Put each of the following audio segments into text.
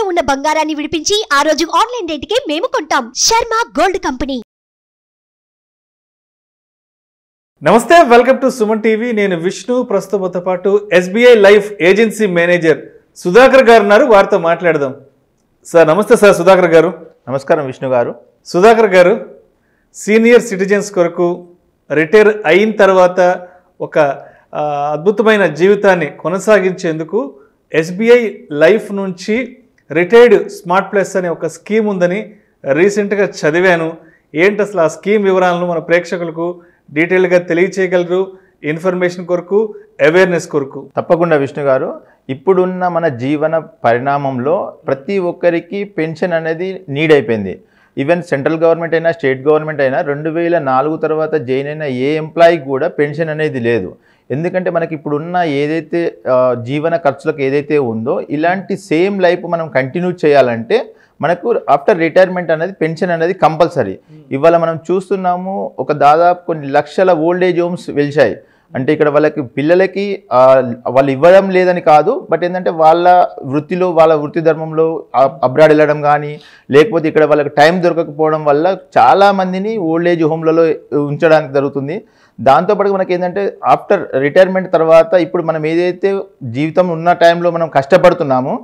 తాకట్టులో ఉన్న బంగారాన్ని విడిపించి ఆ రోజు ఆన్లైన్ రేటుకే మేము కొంటాం శర్మ గోల్డ్ కంపెనీ నమస్తే వెల్కమ్ టు సుమన్ టీవీ నేను విష్ణు ప్రస్తుతంతో పాటు SBI life agency manager Sudhakar గారు ఉన్నారు వారితో మాట్లాడదాం సార్ నమస్తే సార్ సుధాకర్ గారు నమస్కారం విష్ణు గారు సుధాకర్ గారు సీనియర్ సిటిజన్స్ కొరకు రిటైర్ అయిన తర్వాత ఒక అద్భుతమైన జీవితాన్ని కొనసాగించేందుకు ఎస్బీఐ లైఫ్ నుంచి రిటైర్డ్ స్మార్ట్ ప్లస్ అనే ఒక స్కీమ్ ఉందని రీసెంట్గా చదివాను ఏంటి అసలు ఆ స్కీమ్ వివరాలను మన ప్రేక్షకులకు డీటెయిల్గా తెలియచేయగలరు ఇన్ఫర్మేషన్ కొరకు అవేర్నెస్ కొరకు తప్పకుండా విష్ణు గారు ఇప్పుడున్న మన జీవన పరిణామంలో ప్రతి ఒక్కరికి పెన్షన్ అనేది నీడ్ అయిపోయింది ఈవెన్ సెంట్రల్ గవర్నమెంట్ అయినా స్టేట్ గవర్నమెంట్ అయినా రెండు వేల నాలుగు తర్వాత జైన్ అయిన ఏ ఎంప్లాయీ కూడా పెన్షన్ అనేది లేదు ఎందుకంటే మనకి ఇప్పుడున్న ఏదైతే జీవన ఖర్చులకు ఏదైతే ఉందో ఇలాంటి సేమ్ లైఫ్ మనం కంటిన్యూ చేయాలంటే మనకు ఆఫ్టర్ రిటైర్మెంట్ అనేది పెన్షన్ అనేది కంపల్సరీ hmm. ఇవాళ మనం చూస్తున్నాము ఒక దాదాపు కొన్ని లక్షల ఓల్డ్ ఏజ్ హోమ్స్ వెలిచాయి అంటే ఇక్కడ వాళ్ళకి పిల్లలకి వాళ్ళు ఇవ్వడం లేదని కాదు బట్ ఏంటంటే వాళ్ళ వృత్తిలో వాళ్ళ వృత్తి ధర్మంలో అబ్రాడ్ వెళ్ళడం కానీ లేకపోతే ఇక్కడ వాళ్ళకి టైం దొరకకపోవడం వల్ల చాలామందిని ఓల్డ్ ఏజ్ హోమ్లలో ఉంచడానికి జరుగుతుంది దాంతోపాటు మనకి ఏంటంటే ఆఫ్టర్ రిటైర్మెంట్ తర్వాత ఇప్పుడు మనం ఏదైతే జీవితం ఉన్న టైంలో మనం కష్టపడుతున్నామో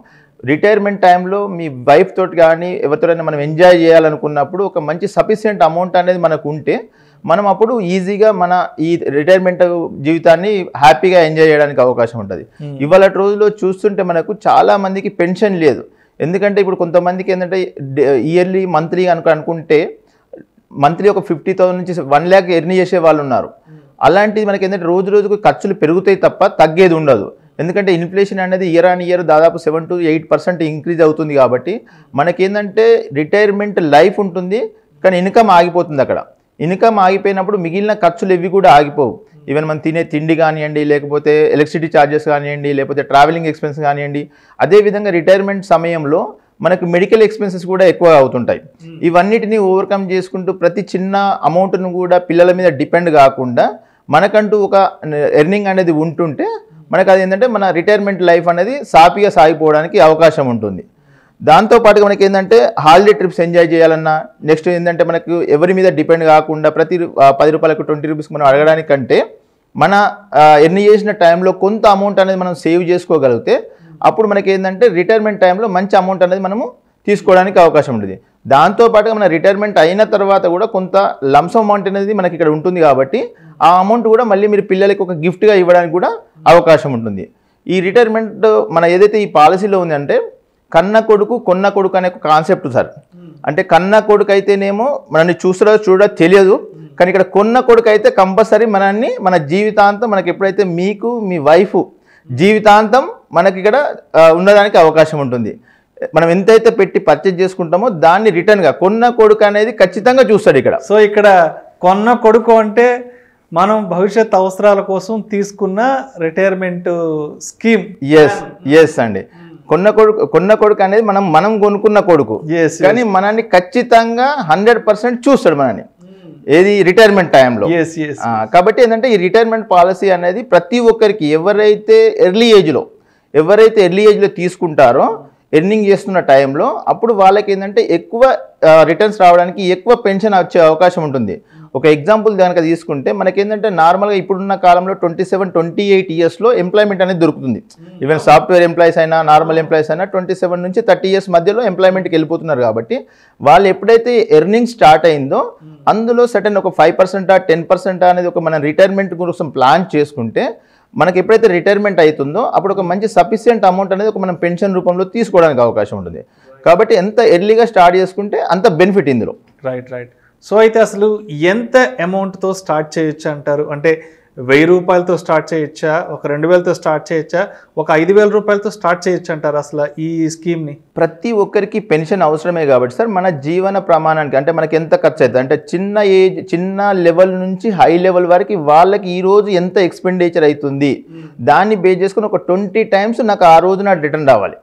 రిటైర్మెంట్ టైంలో మీ వైఫ్ తోటి కానీ ఎవరితోనైనా మనం ఎంజాయ్ చేయాలనుకున్నప్పుడు ఒక మంచి సఫిషియంట్ అమౌంట్ అనేది మనకు ఉంటే మనం అప్పుడు ఈజీగా మన ఈ రిటైర్మెంట్ జీవితాన్ని హ్యాపీగా ఎంజాయ్ చేయడానికి అవకాశం ఉంటుంది hmm. ఇవాళ రోజుల్లో చూస్తుంటే మనకు చాలా మందికి పెన్షన్ లేదు ఎందుకంటే ఇప్పుడు కొంతమందికి ఏంటంటే ఇయర్లీ మంత్లీ అనుకుంటే మంత్లీ ఒక ఫిఫ్టీ థౌసండ్ నుంచి వన్ ల్యాక్ ఎర్న్ చేసే వాళ్ళు ఉన్నారు అలాంటిది మనకి ఏంటంటే రోజు రోజుకు ఖర్చులు పెరుగుతాయి తప్ప తగ్గేది ఉండదు ఎందుకంటే ఇన్ఫ్లేషన్ అనేది ఇయర్ ఆన్ ఇయర్ దాదాపు seven to eight percent increase అవుతుంది కాబట్టి మనకేందంటే రిటైర్మెంట్ లైఫ్ ఉంటుంది కానీ ఇన్కమ్ ఆగిపోతుంది అక్కడ ఇన్కమ్ ఆగిపోయినప్పుడు మిగిలిన ఖర్చులు ఇవి కూడా ఆగిపోవు ఈవెన్ మనం తినే తిండి కానివ్వండి లేకపోతే ఎలక్ట్రిసిటీ ఛార్జెస్ కానివ్వండి లేకపోతే ట్రావెలింగ్ ఎక్స్పెన్స్ కానివ్వండి అదేవిధంగా రిటైర్మెంట్ సమయంలో మనకు మెడికల్ ఎక్స్పెన్సెస్ కూడా ఎక్కువ అవుతుంటాయి ఇవన్నిటిని ఓవర్కమ్ చేసుకుంటూ ప్రతి చిన్న అమౌంట్ను కూడా పిల్లల మీద డిపెండ్ కాకుండా మనకంటూ ఒక ఎర్నింగ్ అనేది ఉంటుంటే మనకు అది ఏంటంటే మన రిటైర్మెంట్ లైఫ్ అనేది సాఫీగా సాగిపోవడానికి అవకాశం ఉంటుంది దాంతోపాటుగా మనకి ఏంటంటే హాలిడే ట్రిప్స్ ఎంజాయ్ చేయాలన్నా నెక్స్ట్ ఏంటంటే మనకు ఎవరి మీద డిపెండ్ కాకుండా ప్రతి పది రూపాయలకు ట్వంటీ రూపీస్ మనం అడగడానికంటే మన ఎన్ని చేసిన టైంలో కొంత అమౌంట్ అనేది మనం సేవ్ చేసుకోగలిగితే అప్పుడు మనకి ఏంటంటే రిటైర్మెంట్ టైంలో మంచి అమౌంట్ అనేది మనము తీసుకోవడానికి అవకాశం ఉంటుంది దాంతోపాటుగా మన రిటైర్మెంట్ అయిన తర్వాత కూడా కొంత లంసం అమౌంట్ అనేది మనకి ఇక్కడ ఉంటుంది కాబట్టి ఆ అమౌంట్ కూడా మళ్ళీ మీరు పిల్లలకి ఒక గిఫ్ట్గా ఇవ్వడానికి కూడా అవకాశం ఉంటుంది ఈ రిటైర్మెంట్ మన ఏదైతే ఈ పాలసీలో ఉందంటే కన్న కొడుకు కొన్న కొడుకు అనే ఒక కాన్సెప్ట్ సార్ అంటే కన్న కొడుకు అయితేనేమో మనల్ని చూస్తారో చూడో తెలియదు కానీ ఇక్కడ కొన్న కొడుకు అయితే కంపల్సరీ మనల్ని మన జీవితాంతం మనకి ఎప్పుడైతే మీకు మీ వైఫ్ జీవితాంతం మనకి ఇక్కడ ఉండడానికి అవకాశం ఉంటుంది మనం ఎంతైతే పెట్టి పర్చేజ్ చేసుకుంటామో దాన్ని రిటర్న్గా కొన్న కొడుకు అనేది ఖచ్చితంగా చూస్తాడు ఇక్కడ సో ఇక్కడ కొన్న కొడుకు అంటే మనం భవిష్యత్ అవసరాల కోసం తీసుకున్న రిటైర్మెంట్ స్కీమ్ ఎస్ ఎస్ అండి కొన్న కొడుకు కొన్న కొడుకు అనేది మనం మనం కొనుక్కున్న కొడుకు కానీ మనల్ని ఖచ్చితంగా హండ్రెడ్ పర్సెంట్ చూస్తాడు మనని ఏది రిటైర్మెంట్ టైంలో కాబట్టి ఏంటంటే ఈ రిటైర్మెంట్ పాలసీ అనేది ప్రతి ఒక్కరికి ఎవరైతే ఎర్లీ ఏజ్లో ఎవరైతే ఎర్లీ ఏజ్లో తీసుకుంటారో ఎర్నింగ్ చేస్తున్న టైంలో అప్పుడు వాళ్ళకి ఏంటంటే ఎక్కువ రిటర్న్స్ రావడానికి ఎక్కువ పెన్షన్ వచ్చే అవకాశం ఉంటుంది ఒక ఎగ్జాంపుల్ కనుక తీసుకుంటే మనకేంటంటే నార్మల్గా ఇప్పుడున్న కాలంలో ట్వంటీ సెవెన్ ట్వంటీ ఎయిట్ ఇయర్స్లో ఎంప్లాయ్మెంట్ అనేది దొరుకుతుంది ఈవెన్ సాఫ్ట్వేర్ ఎంప్లాయీస్ అయినా నార్మల్ ఎంప్లాయీస్ అయినా ట్వంటీ సెవెన్ నుంచి థర్టీ ఇయర్స్ మధ్యలో ఎంప్లాయ్మెంట్కి వెళ్ళిపోతున్నారు కాబట్టి వాళ్ళు ఎప్పుడైతే ఎర్నింగ్ స్టార్ట్ అయిందో అందులో సటన్ ఒక ఫైవ్ పర్సెంటా టెన్ పర్సెంటా అనేది ఒక మన రిటైర్మెంట్ కోసం ప్లాన్ చేసుకుంటే మనకి ఎప్పుడైతే రిటైర్మెంట్ అవుతుందో అప్పుడు ఒక మంచి సఫిషియంట్ అమౌంట్ అనేది ఒక మనం పెన్షన్ రూపంలో తీసుకోవడానికి అవకాశం ఉంటుంది కాబట్టి ఎంత ఎర్లీగా స్టార్ట్ చేసుకుంటే అంత బెనిఫిట్ ఇందులో రైట్ రైట్ సో అయితే అసలు ఎంత అమౌంట్తో స్టార్ట్ చేయొచ్చు అంటారు అంటే వెయ్యి రూపాయలతో స్టార్ట్ చేయొచ్చా ఒక రెండు వేలతో స్టార్ట్ చేయొచ్చా ఒక ఐదు వేల రూపాయలతో స్టార్ట్ చేయొచ్చు అంటారు అసలు ఈ స్కీమ్ని ప్రతి ఒక్కరికి పెన్షన్ అవసరమే కాబట్టి సార్ మన జీవన ప్రమాణానికి అంటే మనకి ఎంత ఖర్చు అవుతుంది అంటే చిన్న ఏజ్ చిన్న లెవెల్ నుంచి హై లెవెల్ వరకు వాళ్ళకి ఈ రోజు ఎంత ఎక్స్పెండిచర్ అవుతుంది దాన్ని బేస్ చేసుకుని ఒక ట్వంటీ టైమ్స్ నాకు ఆ రోజు నాకు రిటర్న్ రావాలి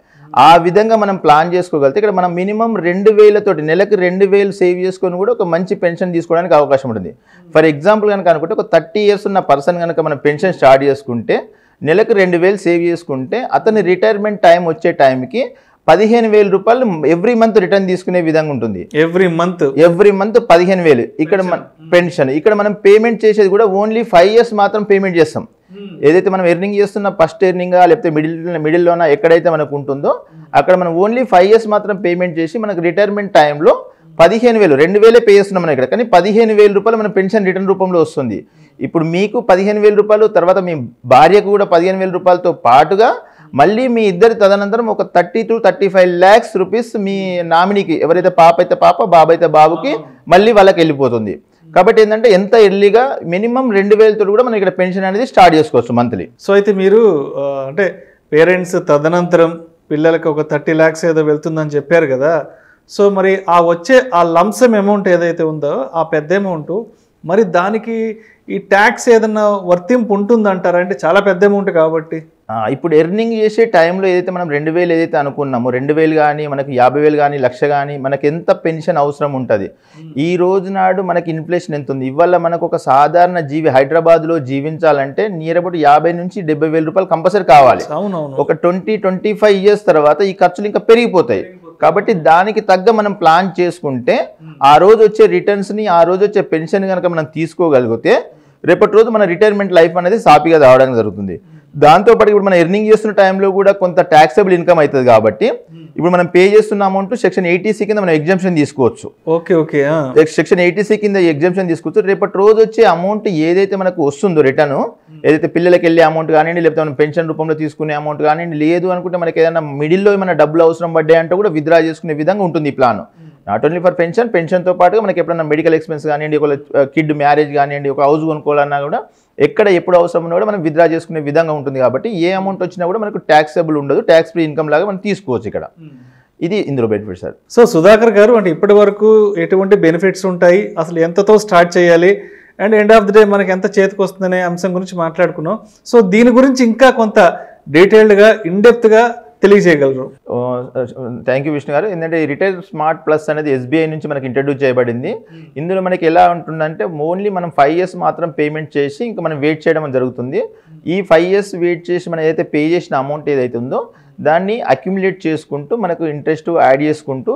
ఆ విధంగా మనం ప్లాన్ చేసుకోగలిగితే ఇక్కడ మనం మినిమం రెండు వేలతోటి నెలకు రెండు వేలు సేవ్ చేసుకొని కూడా ఒక మంచి పెన్షన్ తీసుకోవడానికి అవకాశం ఉంటుంది ఫర్ ఎగ్జాంపుల్ కనుక అనుకుంటే ఒక థర్టీ ఇయర్స్ ఉన్న పర్సన్ కనుక మనం పెన్షన్ స్టార్ట్ చేసుకుంటే నెలకు రెండు వేలు సేవ్ చేసుకుంటే అతని రిటైర్మెంట్ టైం వచ్చే టైంకి పదిహేను వేల రూపాయలు ఎవ్రీ మంత్ రిటర్న్ తీసుకునే విధంగా ఉంటుంది ఎవ్రీ మంత్ ఎవ్రీ మంత్ పదిహేను వేలు ఇక్కడ పెన్షన్ ఇక్కడ మనం పేమెంట్ చేసేది కూడా ఓన్లీ ఫైవ్ ఇయర్స్ మాత్రం పేమెంట్ చేస్తాం ఏదైతే మనం ఎర్నింగ్ చేస్తున్న ఫస్ట్ ఎర్నింగ్ లేకపోతే మిడిల్ మిడిల్లోనా ఎక్కడైతే మనకు ఉంటుందో అక్కడ మనం ఓన్లీ ఫైవ్ ఇయర్స్ మాత్రం పేమెంట్ చేసి మనకు రిటైర్మెంట్ టైంలో పదిహేను వేలు రెండు వేలే పే చేస్తున్నాం మనం ఇక్కడ కానీ పదిహేను వేల రూపాయలు మన పెన్షన్ రిటర్న్ రూపంలో వస్తుంది ఇప్పుడు మీకు పదిహేను వేల రూపాయలు తర్వాత మీ భార్యకు కూడా పదిహేను వేల రూపాయలతో పాటుగా మళ్ళీ మీ ఇద్దరి తదనంతరం ఒక thirty to thirty five lakhs rupees మీ నామినీకి ఎవరైతే పాప అయితే పాప బాబు అయితే బాబుకి మళ్ళీ వాళ్ళకి వెళ్ళిపోతుంది కాబట్టి ఏంటంటే ఎంత ఎర్లీగా మినిమం రెండు వేలతో కూడా మనం ఇక్కడ పెన్షన్ అనేది స్టార్ట్ చేసుకోవచ్చు మంత్లీ సో అయితే మీరు అంటే పేరెంట్స్ తదనంతరం పిల్లలకి ఒక థర్టీ ల్యాక్స్ ఏదో వెళ్తుందని చెప్పారు కదా సో మరి ఆ వచ్చే ఆ లంసం అమౌంట్ ఏదైతే ఉందో ఆ పెద్ద అమౌంట్ మరి దానికి ఈ ట్యాక్స్ ఏదన్నా వర్తింపు ఉంటుందంటారా అంటే చాలా పెద్ద అమౌంట్ కాబట్టి ఇప్పుడు ఎర్నింగ్ చేసే టైంలో ఏదైతే మనం రెండు వేలు ఏదైతే అనుకున్నామో రెండు వేలు కానీ మనకి యాభై వేలు కానీ లక్ష కానీ మనకి ఎంత పెన్షన్ అవసరం ఉంటుంది ఈ రోజు నాడు మనకి ఇన్ఫ్లేషన్ ఎంత ఉంది ఇవాళ మనకు ఒక సాధారణ జీవి హైదరాబాద్లో జీవించాలంటే నియర్ అబౌట్ యాభై నుంచి డెబ్బై వేల రూపాయలు కంపల్సరీ కావాలి ఒక ట్వంటీ ట్వంటీ ఫైవ్ ఇయర్స్ తర్వాత ఈ ఖర్చులు ఇంకా పెరిగిపోతాయి కాబట్టి దానికి తగ్గ మనం ప్లాన్ చేసుకుంటే ఆ రోజు వచ్చే రిటర్న్స్ని ఆ రోజు వచ్చే పెన్షన్ కనుక మనం తీసుకోగలిగితే రేపటి రోజు మన రిటైర్మెంట్ లైఫ్ అనేది సాఫీగా రావడానికి జరుగుతుంది దాంతోపాటు ఇప్పుడు మనం ఎర్నింగ్ చేస్తున్న టైంలో కూడా కొంత ట్యాక్సబుల్ ఇన్కమ్ అవుతుంది కాబట్టి hmm. ఇప్పుడు మనం పే చేస్తున్న అమౌంట్ సెక్షన్ ఎయిటీసీ కింద మనం ఎగ్జామ్షన్ తీసుకోవచ్చు ఓకే ఓకే సెక్షన్ ఎయిటీసీ కింద ఎగ్జామ్షన్ తీసుకోవచ్చు రేపటి రోజు వచ్చే అమౌంట్ ఏదైతే మనకు వస్తుందో రిటర్న్ hmm. ఏదైతే పిల్లలకి వెళ్ళే అమౌంట్ కానివ్వండి లేకపోతే మనం పెన్షన్ రూపంలో తీసుకునే అమౌంట్ కానివ్వండి లేదు అనుకుంటే మనకి ఏదైనా మిడిల్లో ఏమైనా డబ్బులు అవసరం పడ్డాయంటే కూడా విత్డ్రా చేసుకునే విధంగా ఉంటుంది ఈ plan not only for pension పెన్షన్తో పాటుగా మనకి ఎప్పుడన్నా మెడికల్ ఎక్స్పెన్స్ కానివ్వండి ఒక కిడ్ మ్యారేజ్ కానివ్వండి ఒక హౌస్ కొనుక్కోవాలన్నా కూడా ఎక్కడ ఎప్పుడు అవసరం ఉన్నా కూడా మనం విత్డ్రా చేసుకునే విధంగా ఉంటుంది కాబట్టి ఏ అమౌంట్ వచ్చినా కూడా మనకు ట్యాక్సబుల్ ఉండదు ట్యాక్స్ ఫ్రీ ఇన్కమ్ లాగా మనం తీసుకోవచ్చు ఇక్కడ hmm. ఇది ఇందులో బెనిఫిట్ సార్ సో సుధాకర్ గారు అంటే ఇప్పటి వరకు ఎటువంటి బెనిఫిట్స్ ఉంటాయి అసలు ఎంతతో స్టార్ట్ చేయాలి and end of the day మనకి ఎంత చేతికి వస్తుందనే అంశం గురించి మాట్లాడుకున్నాం సో దీని గురించి ఇంకా కొంత డీటెయిల్డ్గా ఇన్డెప్త్గా తెలియజేయగలరు థ్యాంక్ యూ విష్ణు గారు ఏంటంటే రిటైల్ స్మార్ట్ ప్లస్ అనేది ఎస్బీఐ నుంచి మనకి ఇంట్రడ్యూస్ చేయబడింది hmm. ఇందులో మనకి ఎలా ఉంటుందంటే ఓన్లీ మనం ఫైవ్ ఇయర్స్ మాత్రం పేమెంట్ చేసి ఇంకా మనం వెయిట్ చేయడం జరుగుతుంది hmm. ఈ ఫైవ్ ఇయర్స్ వెయిట్ చేసి మనం ఏదైతే పే చేసిన అమౌంట్ ఏదైతే ఉందో దాన్ని అక్యుములేట్ చేసుకుంటూ మనకు ఇంట్రెస్ట్ యాడ్ చేసుకుంటూ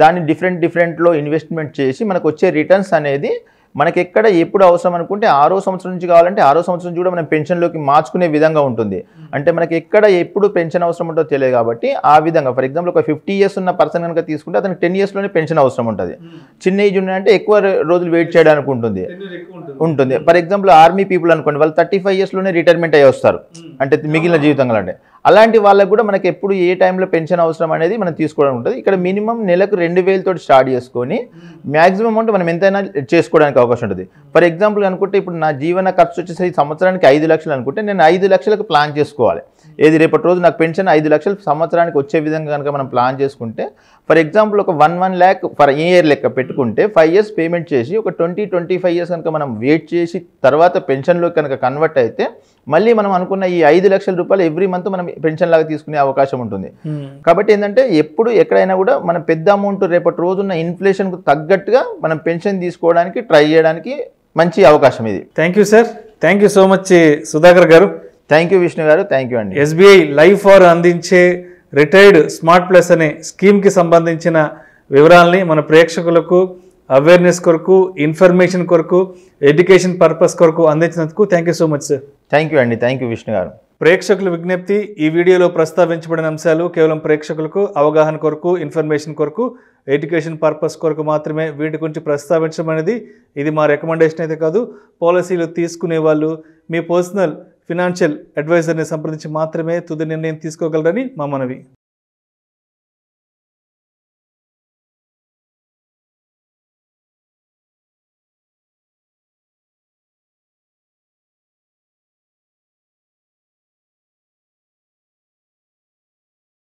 దాన్ని డిఫరెంట్ డిఫరెంట్లో ఇన్వెస్ట్మెంట్ చేసి మనకు వచ్చే రిటర్న్స్ అనేది మనకి ఎక్కడ ఎప్పుడు అవసరం అనుకుంటే ఆరో సంవత్సరం నుంచి కావాలంటే ఆరో సంవత్సరం నుంచి కూడా మనం పెన్షన్లోకి మార్చుకునే విధంగా ఉంటుంది అంటే మనకి ఎక్కడ ఎప్పుడు పెన్షన్ అవసరం ఉంటుందో తెలియదు కాబట్టి ఆ విధంగా ఫర్ ఎగ్జాంపుల్ ఒక ఫిఫ్టీ ఇయర్స్ ఉన్న పర్సన్ కనుక తీసుకుంటే అతనికి టెన్ ఇయర్స్లోనే పెన్షన్ అవసరం ఉంటుంది చిన్న ఏజ్ ఉన్నాయంటే ఎక్కువ రోజులు వెయిట్ చేయడానికి ఉంటుంది ఉంటుంది ఫర్ ఎగ్జాంపుల్ ఆర్మీ పీపుల్ అనుకోండి వాళ్ళు థర్టీ ఫైవ్ ఇయర్స్లోనే రిటైర్మెంట్ అయ్యి వస్తారు అంటే మిగిలిన జీవితంలో అంటే అలాంటి వాళ్ళకు కూడా మనకి ఎప్పుడు ఏ టైంలో పెన్షన్ అవసరం అనేది మనం తీసుకోవడం ఉంటుంది ఇక్కడ మినిమం నెలకు రెండు వేలతో స్టార్ట్ చేసుకొని మ్యాక్సిమం అమౌంట్ మనం ఎంతైనా చేసుకోవడానికి అవకాశం ఉంటుంది ఫర్ ఎగ్జాంపుల్ అనుకుంటే ఇప్పుడు నా జీవన ఖర్చు వచ్చేసరికి సంవత్సరానికి ఐదు లక్షలు అనుకుంటే నేను ఐదు లక్షలకు ప్లాన్ చేసుకోవాలి ఏది రేపటి రోజు నాకు పెన్షన్ ఐదు లక్షలు సంవత్సరానికి వచ్చే విధంగా కనుక మనం ప్లాన్ చేసుకుంటే ఫర్ ఎగ్జాంపుల్ ఒక one one lakh for year లెక్క పెట్టుకుంటే ఫైవ్ ఇయర్స్ పేమెంట్ చేసి ఒక ట్వంటీ ట్వంటీ ఫైవ్ ఇయర్స్ కనుక మనం వెయిట్ చేసి తర్వాత పెన్షన్లోకి కనుక కన్వర్ట్ అయితే మళ్ళీ మనం అనుకున్న ఈ ఐదు లక్షల రూపాయలు ఎవ్రీ మంత్ మనం పెన్షన్ లాగా తీసుకునే అవకాశం ఉంటుంది hmm. కాబట్టి ఏంటంటే ఎప్పుడు ఎక్కడైనా కూడా మనం పెద్ద అమౌంట్ రేపటి రోజున్న ఇన్ఫ్లేషన్కు తగ్గట్టుగా మనం పెన్షన్ తీసుకోవడానికి ట్రై చేయడానికి మంచి అవకాశం ఇది thank you sir thank you so much Sudhakar garu thank you Vishnu garu thank you అండి ఎస్బీఐ లైఫ్ ఫార్ అందించే రిటైర్డ్ స్మార్ట్ ప్లస్ అనే స్కీమ్కి సంబంధించిన వివరాలని మన ప్రేక్షకులకు అవేర్నెస్ కొరకు ఇన్ఫర్మేషన్ కొరకు ఎడ్యుకేషన్ పర్పస్ కొరకు అందించినందుకు thank you so much sir thank you అండి థ్యాంక్ యూ విష్ణు గారు ప్రేక్షకుల విజ్ఞప్తి ఈ వీడియోలో ప్రస్తావించబడిన అంశాలు కేవలం ప్రేక్షకులకు అవగాహన కొరకు ఇన్ఫర్మేషన్ కొరకు ఎడ్యుకేషన్ పర్పస్ కొరకు మాత్రమే వీటి గురించి ప్రస్తావించడం అనేది ఇది మా రికమెండేషన్ అయితే కాదు పాలసీలు తీసుకునే వాళ్ళు మీ పర్సనల్ ఫినాన్షియల్ అడ్వైజర్ని సంప్రదించి మాత్రమే తుది నిర్ణయం తీసుకోగలరని మా మనవి